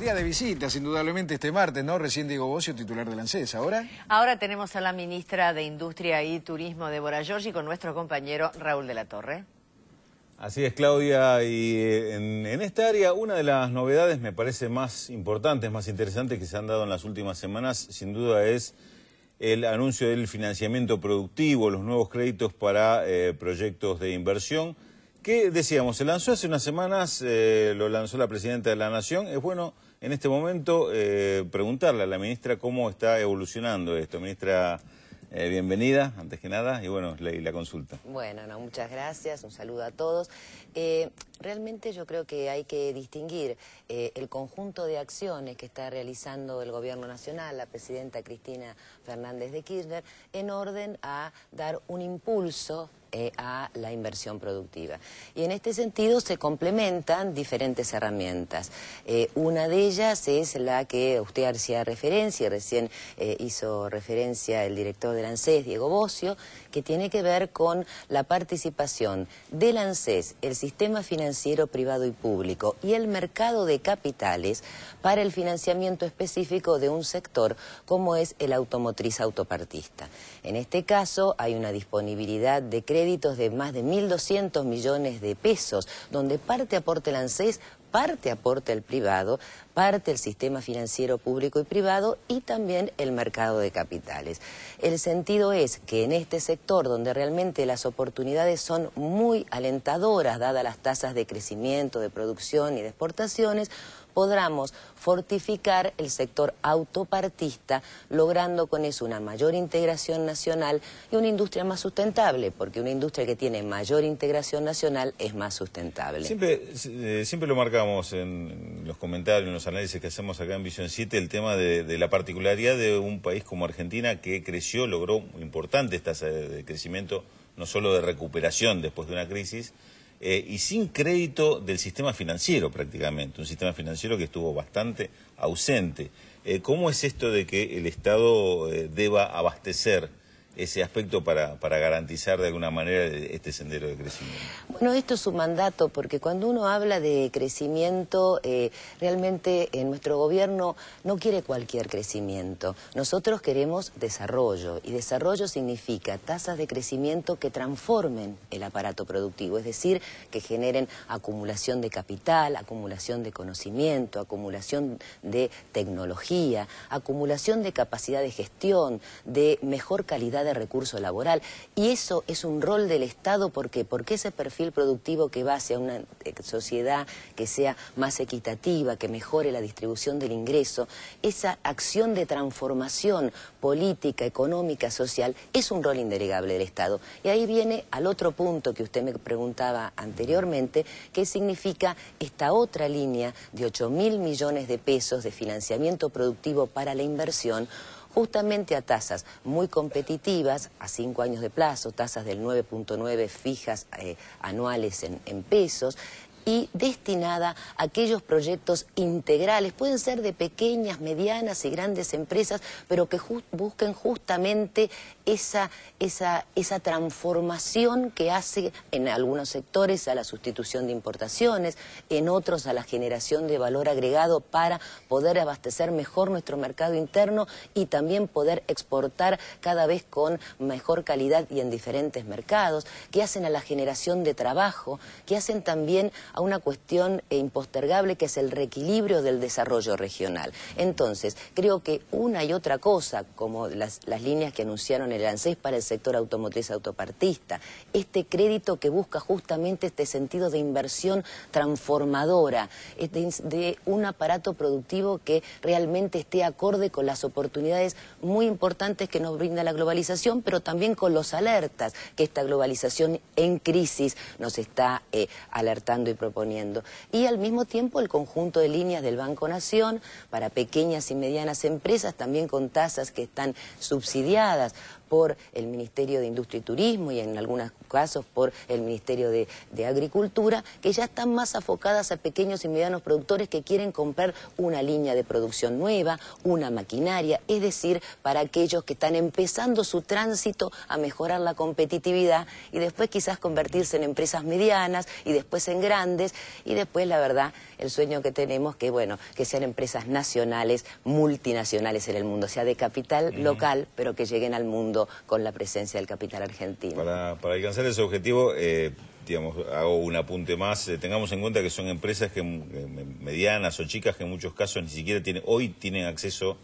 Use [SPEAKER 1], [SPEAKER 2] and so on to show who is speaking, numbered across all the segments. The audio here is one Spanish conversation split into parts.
[SPEAKER 1] Día de visitas, indudablemente, este martes, ¿no? Recién Diego Bocio, titular la ANSES, ¿ahora?
[SPEAKER 2] Ahora tenemos a la ministra de Industria y Turismo, Débora Giorgi, con nuestro compañero Raúl de la Torre.
[SPEAKER 1] Así es, Claudia, y eh, en, esta área una de las novedades me parece más importantes, más interesantes que se han dado en las últimas semanas, sin duda es el anuncio del financiamiento productivo, los nuevos créditos para eh, proyectos de inversión ¿Qué decíamos, se lanzó hace unas semanas, eh, lo lanzó la presidenta de la Nación. Es bueno en este momento eh, preguntarle a la ministra cómo está evolucionando esto. Ministra, eh, bienvenida, antes que nada, y bueno, leí la consulta.
[SPEAKER 2] Bueno, muchas gracias, un saludo a todos. realmente yo creo que hay que distinguir el conjunto de acciones que está realizando el Gobierno Nacional, la presidenta Cristina Fernández de Kirchner, en orden a dar un impulso e a la inversión productiva. Y en este sentido se complementan diferentes herramientas. Eh, una de ellas es la que usted hacía referencia, ...y recién eh, hizo referencia el director de ANSES, Diego Bocio, que tiene que ver con la participación del ANSES, el sistema financiero privado y público y el mercado de capitales para el financiamiento específico de un sector como es el automotriz autopartista. En este caso hay una disponibilidad de créditos de más de 1.200 millones de pesos, donde parte aporte el ANSES parte aporta el privado, parte el sistema financiero público y privado y también el mercado de capitales. El sentido es que en este sector donde realmente las oportunidades son muy alentadoras, dadas las tasas de crecimiento, de producción y de exportaciones, podamos fortificar el sector autopartista, logrando con eso una mayor integración nacional y una industria más sustentable, porque una industria que tiene mayor integración nacional es más sustentable.
[SPEAKER 1] Siempre, eh, siempre lo marcamos en los comentarios, en los análisis que hacemos acá en Vision 7, el tema de, la particularidad de un país como Argentina que creció, logró importantes tasas eh, de crecimiento, no solo de recuperación después de una crisis, eh, y sin crédito del sistema financiero prácticamente, un sistema financiero que estuvo bastante ausente. Eh, ¿Cómo es esto de que el Estado eh, deba abastecer ese aspecto para, garantizar de alguna manera este sendero de crecimiento?
[SPEAKER 2] Bueno, esto es un mandato, porque cuando uno habla de crecimiento, eh, realmente en eh, nuestro gobierno no quiere cualquier crecimiento. Nosotros queremos desarrollo, y desarrollo significa tasas de crecimiento que transformen el aparato productivo, es decir, que generen acumulación de capital, acumulación de conocimiento, acumulación de tecnología, acumulación de capacidad de gestión, de mejor calidad de recurso laboral. Y eso es un rol del Estado, ¿por qué? Porque ese perfil productivo que va hacia una eh, sociedad que sea más equitativa, que mejore la distribución del ingreso, esa acción de transformación política, económica, social, es un rol indelegable del Estado. Y ahí viene al otro punto que usted me preguntaba anteriormente, que significa esta otra línea de 8 mil millones de pesos de financiamiento productivo para la inversión, justamente a tasas muy competitivas, a cinco años de plazo, tasas del 9.9 fijas eh, anuales en, en pesos, y destinada a aquellos proyectos integrales, pueden ser de pequeñas, medianas y grandes empresas, pero que busquen justamente esa, esa transformación que hace en algunos sectores a la sustitución de importaciones, en otros a la generación de valor agregado para poder abastecer mejor nuestro mercado interno y también poder exportar cada vez con mejor calidad y en diferentes mercados, que hacen a la generación de trabajo, que hacen también a una cuestión eh, impostergable que es el reequilibrio del desarrollo regional. Entonces, creo que una y otra cosa, como las, líneas que anunciaron el ANSES para el sector automotriz autopartista, este crédito que busca justamente este sentido de inversión transformadora, de, un aparato productivo que realmente esté acorde con las oportunidades muy importantes que nos brinda la globalización, pero también con los alertas que esta globalización en crisis nos está eh, alertando y proponiendo. Y al mismo tiempo el conjunto de líneas del Banco Nación para pequeñas y medianas empresas, también con tasas que están subsidiadas por el Ministerio de Industria y Turismo y en algunos casos por el Ministerio de, Agricultura, que ya están más afocadas a pequeños y medianos productores que quieren comprar una línea de producción nueva, una maquinaria, es decir, para aquellos que están empezando su tránsito a mejorar la competitividad y después quizás convertirse en empresas medianas y después en grandes y después, la verdad, el sueño que tenemos que, bueno, que sean empresas nacionales, multinacionales en el mundo, sea, de capital local, pero que lleguen al mundo con la presencia del capital argentino. Para,
[SPEAKER 1] alcanzar ese objetivo, eh, digamos, hago un apunte más, eh, tengamos en cuenta que son empresas que, eh, medianas o chicas que en muchos casos ni siquiera tienen, hoy tienen acceso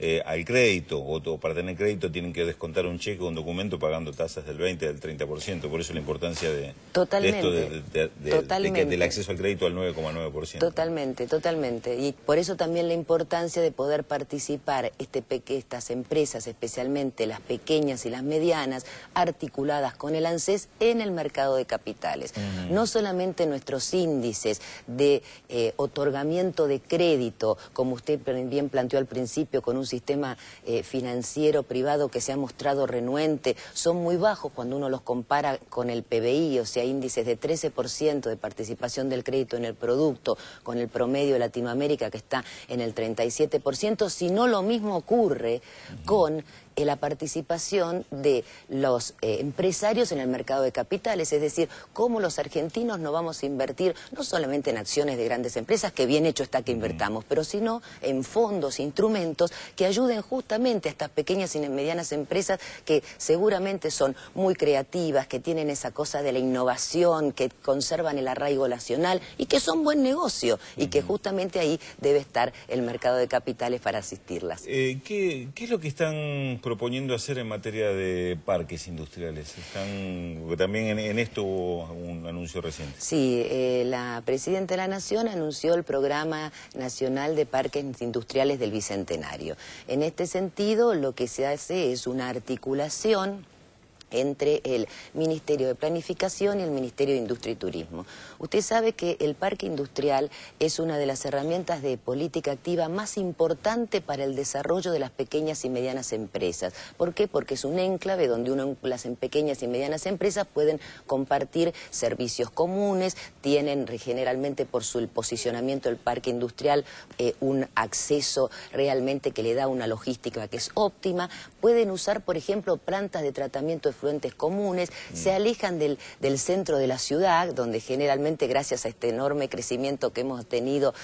[SPEAKER 1] eh, al crédito, o, para tener crédito tienen que descontar un cheque o un documento pagando tasas del 20, del 30%, por eso la importancia de, esto de, del acceso al crédito al 9,9%.
[SPEAKER 2] Totalmente, totalmente, y por eso también la importancia de poder participar este estas empresas, especialmente las pequeñas y las medianas, articuladas con el ANSES en el mercado de capitales. No solamente nuestros índices de eh, otorgamiento de crédito, como usted bien planteó al principio, con un sistema eh, financiero privado que se ha mostrado renuente, son muy bajos cuando uno los compara con el PBI, o sea, índices de 13% de participación del crédito en el producto, con el promedio de Latinoamérica que está en el 37%, si no lo mismo ocurre con eh, la participación de los eh, empresarios en el mercado de capitales, es decir, cómo los argentinos no vamos a invertir no solamente en acciones de grandes empresas, que bien hecho está que invertamos, pero sino en fondos, instrumentos que ayuden justamente a estas pequeñas y medianas empresas que seguramente son muy creativas, que tienen esa cosa de la innovación, que conservan el arraigo nacional y que son buen negocio y que justamente ahí debe estar el mercado de capitales para asistirlas.
[SPEAKER 1] Eh, ¿Qué es lo que están proponiendo hacer en materia de parques industriales? Están, también en, esto un anuncio
[SPEAKER 2] reciente. Sí, eh, la Presidenta de la Nación anunció el Programa Nacional de Parques Industriales del Bicentenario. En este sentido, lo que se hace es una articulación entre el Ministerio de Planificación y el Ministerio de Industria y Turismo. Usted sabe que el parque industrial es una de las herramientas de política activa más importante para el desarrollo de las pequeñas y medianas empresas. ¿Por qué? Porque es un enclave donde las em-, pequeñas y medianas empresas pueden compartir servicios comunes, tienen generalmente por su posicionamiento el parque industrial eh, un acceso realmente que le da una logística que es óptima, pueden usar, por ejemplo, plantas de tratamiento fluentes comunes, mm. se alejan del, centro de la ciudad, donde generalmente gracias a este enorme crecimiento que hemos tenido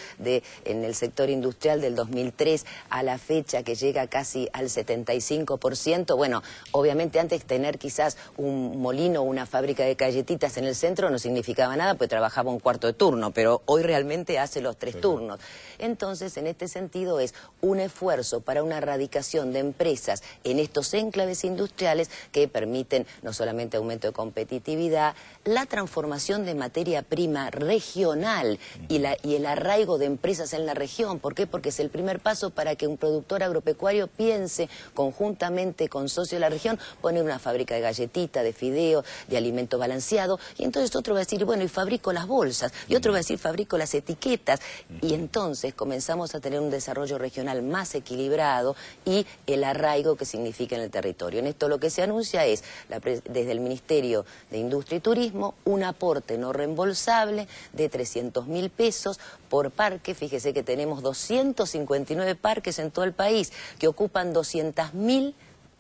[SPEAKER 2] en el sector industrial del 2003 a la fecha que llega casi al 75%, bueno, obviamente antes tener quizás un molino o una fábrica de galletitas en el centro no significaba nada, pues trabajaba un cuarto de turno, pero hoy realmente hace los tres turnos. Entonces, en este sentido es un esfuerzo para una erradicación de empresas en estos enclaves industriales que permite no solamente aumento de competitividad, la transformación de materia prima regional y, la, y el arraigo de empresas en la región. ¿Por qué? Porque es el primer paso para que un productor agropecuario piense conjuntamente con socios de la región poner una fábrica de galletita, de fideo, de alimento balanceado. Y entonces otro va a decir, bueno, y fabrico las bolsas. Y otro va a decir, fabrico las etiquetas. Y entonces comenzamos a tener un desarrollo regional más equilibrado y el arraigo que significa en el territorio. En esto lo que se anuncia es desde el Ministerio de Industria y Turismo un aporte no reembolsable de 300 mil pesos por parque. Fíjese que tenemos 259 parques en todo el país que ocupan 200 mil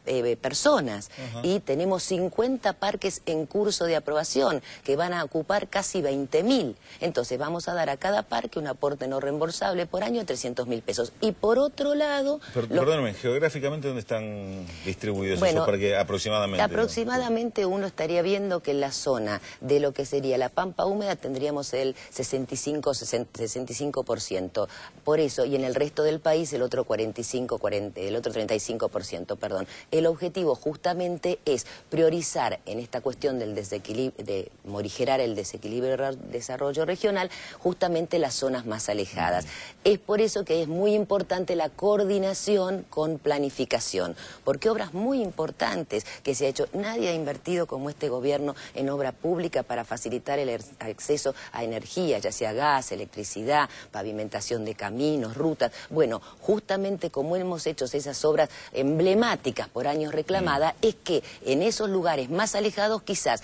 [SPEAKER 2] eh, personas y tenemos 50 parques en curso de aprobación que van a ocupar casi 20.000. Entonces vamos a dar a cada parque un aporte no reembolsable por año de 300 mil pesos. Y por otro lado...
[SPEAKER 1] geográficamente dónde están distribuidos esos parques aproximadamente? Aproximadamente
[SPEAKER 2] uno estaría viendo que en la zona de lo que sería la pampa húmeda tendríamos el 65, 65%. Por eso, y en el resto del país el otro 45, 40, el otro 35%, perdón el objetivo justamente es priorizar en esta cuestión del desequilibrio, de morigerar el desequilibrio de desarrollo regional, justamente las zonas más alejadas. Es por eso que es muy importante la coordinación con planificación, porque obras muy importantes que se ha hecho, nadie ha invertido como este gobierno en obra pública para facilitar el acceso a energía, ya sea gas, electricidad, pavimentación de caminos, rutas. Bueno, justamente como hemos hecho esas obras emblemáticas, años reclamada, es que en esos lugares más alejados quizás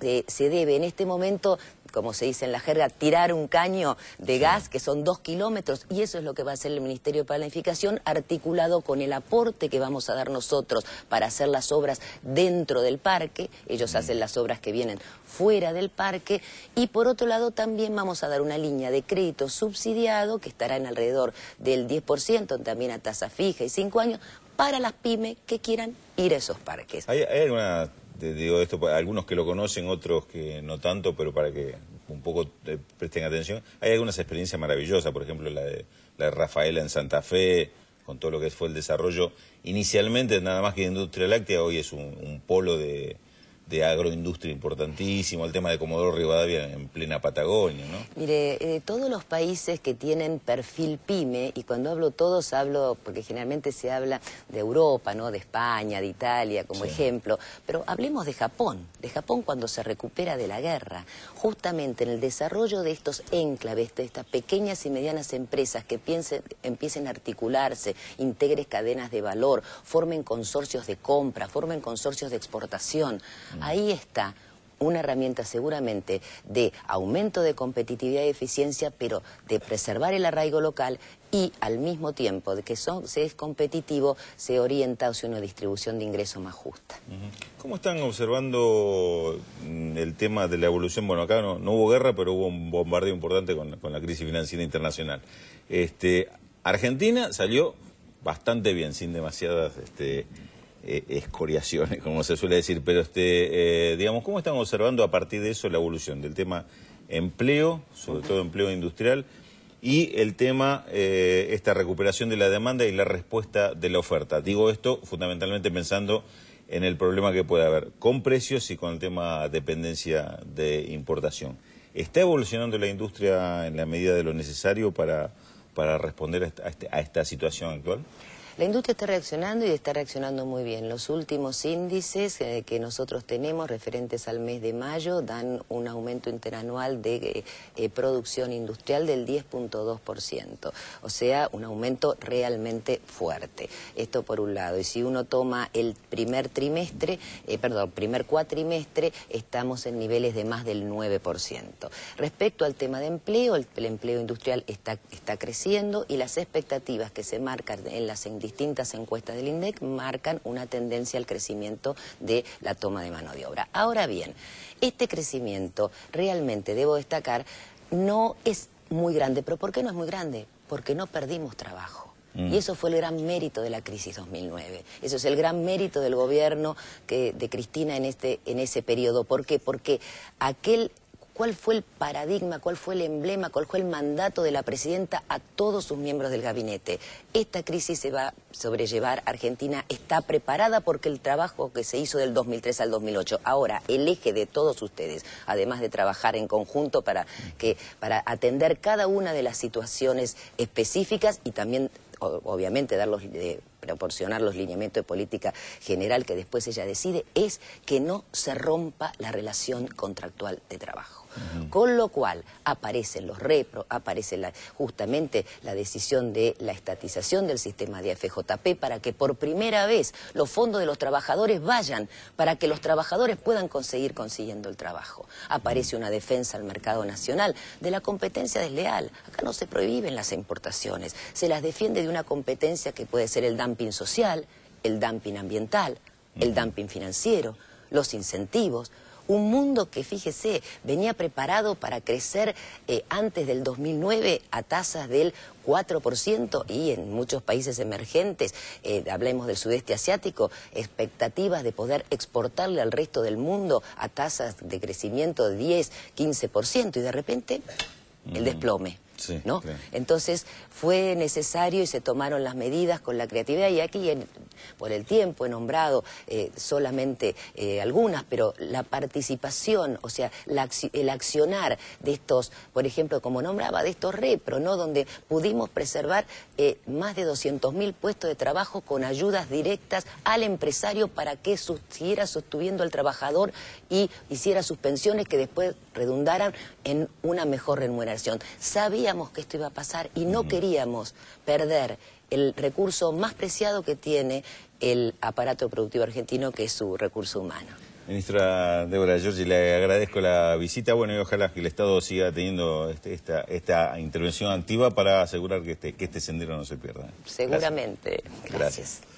[SPEAKER 2] se debe en este momento como se dice en la jerga, tirar un caño de gas, que son dos kilómetros, y eso es lo que va a hacer el Ministerio de Planificación, articulado con el aporte que vamos a dar nosotros para hacer las obras dentro del parque, ellos hacen las obras que vienen fuera del parque, y por otro lado también vamos a dar una línea de crédito subsidiado, que estará en alrededor del 10%, también a tasa fija y cinco años, para las pymes que quieran ir a esos parques.
[SPEAKER 1] ¿Hay, hay digo esto, algunos que lo conocen, otros que no tanto, pero para que un poco presten atención, hay algunas experiencias maravillosas, por ejemplo la de, la de Rafaela en Santa Fe, con todo lo que fue el desarrollo inicialmente nada más que industria láctea, hoy es un polo de, de agroindustria importantísimo, el tema de Comodoro Rivadavia en plena Patagonia, ¿no?
[SPEAKER 2] Mire, eh, todos los países que tienen perfil pyme, y cuando hablo todos hablo, porque generalmente se habla de Europa, ¿no? De España, de Italia, como ejemplo, pero hablemos de Japón, de Japón cuando se recupera de la guerra, justamente en el desarrollo de estos enclaves, de estas pequeñas y medianas empresas que empiecen a articularse, integres cadenas de valor, formen consorcios de compra, formen consorcios de exportación. Ahí está una herramienta seguramente de aumento de competitividad y eficiencia, pero de preservar el arraigo local y al mismo tiempo de que se es competitivo, se orienta hacia una distribución de ingresos más justa.
[SPEAKER 1] ¿Cómo están observando mm, el tema de la evolución? Bueno, acá no, hubo guerra, pero hubo un bombardeo importante con, la crisis financiera internacional. Este, Argentina salió bastante bien, sin demasiadas... Este, eh, escoriaciones, como se suele decir, pero este, eh, digamos, ¿cómo están observando a partir de eso la evolución del tema empleo, sobre todo empleo industrial, y el tema, eh, esta recuperación de la demanda y la respuesta de la oferta? Digo esto fundamentalmente pensando en el problema que puede haber con precios y con el tema dependencia de importación. ¿Está evolucionando la industria en la medida de lo necesario para, para responder a esta este, situación actual?
[SPEAKER 2] La industria está reaccionando y está reaccionando muy bien. Los últimos índices eh, que nosotros tenemos referentes al mes de mayo dan un aumento interanual de eh, producción industrial del 10.2%, o sea, un aumento realmente fuerte. Esto por un lado. Y si uno toma el primer trimestre, eh, perdón, primer cuatrimestre, estamos en niveles de más del 9%. Respecto al tema de empleo, el, empleo industrial está, está creciendo y las expectativas que se marcan en las distintas encuestas del INDEC marcan una tendencia al crecimiento de la toma de mano de obra. Ahora bien, este crecimiento realmente, debo destacar, no es muy grande. ¿Pero por qué no es muy grande? Porque no perdimos trabajo. Mm. Y eso fue el gran mérito de la crisis 2009. Eso es el gran mérito del gobierno de Cristina en, este, en ese periodo. ¿Por qué? Porque aquel cuál fue el paradigma, cuál fue el emblema, cuál fue el mandato de la presidenta a todos sus miembros del gabinete. Esta crisis se va a sobrellevar, Argentina está preparada porque el trabajo que se hizo del 2003 al 2008, ahora el eje de todos ustedes, además de trabajar en conjunto para, que, para atender cada una de las situaciones específicas y también obviamente dar los, eh, proporcionar los lineamientos de política general que después ella decide, es que no se rompa la relación contractual de trabajo. Con lo cual aparecen los repro, aparece justamente la decisión de la estatización del sistema de FJP para que por primera vez los fondos de los trabajadores vayan, para que los trabajadores puedan conseguir consiguiendo el trabajo. Aparece una defensa al mercado nacional de la competencia desleal. Acá no se prohíben las importaciones, se las defiende de una competencia que puede ser el dumping social, el dumping ambiental, el dumping financiero, los incentivos, un mundo que, fíjese, venía preparado para crecer eh, antes del 2009 a tasas del 4% y en muchos países emergentes, eh, hablemos del sudeste asiático, expectativas de poder exportarle al resto del mundo a tasas de crecimiento de 10, 15% y de repente el desplome. ¿no? Entonces fue necesario y se tomaron las medidas con la creatividad y aquí por el tiempo, he nombrado eh, solamente eh, algunas, pero la participación, o sea, el accionar de estos, por ejemplo, como nombraba, de estos repro, ¿no? donde pudimos preservar eh, más de 200.000 puestos de trabajo con ayudas directas al empresario para que siguiera sostuviendo al trabajador y hiciera sus pensiones que después redundaran en una mejor remuneración. Sabíamos que esto iba a pasar y no queríamos perder el recurso más preciado que tiene el aparato productivo argentino, que es su recurso humano.
[SPEAKER 1] Ministra Débora Giorgi, le agradezco la visita. Bueno, y ojalá que el Estado siga teniendo este, esta, esta, intervención activa para asegurar que este, este sendero no se pierda.
[SPEAKER 2] Seguramente.
[SPEAKER 1] Gracias.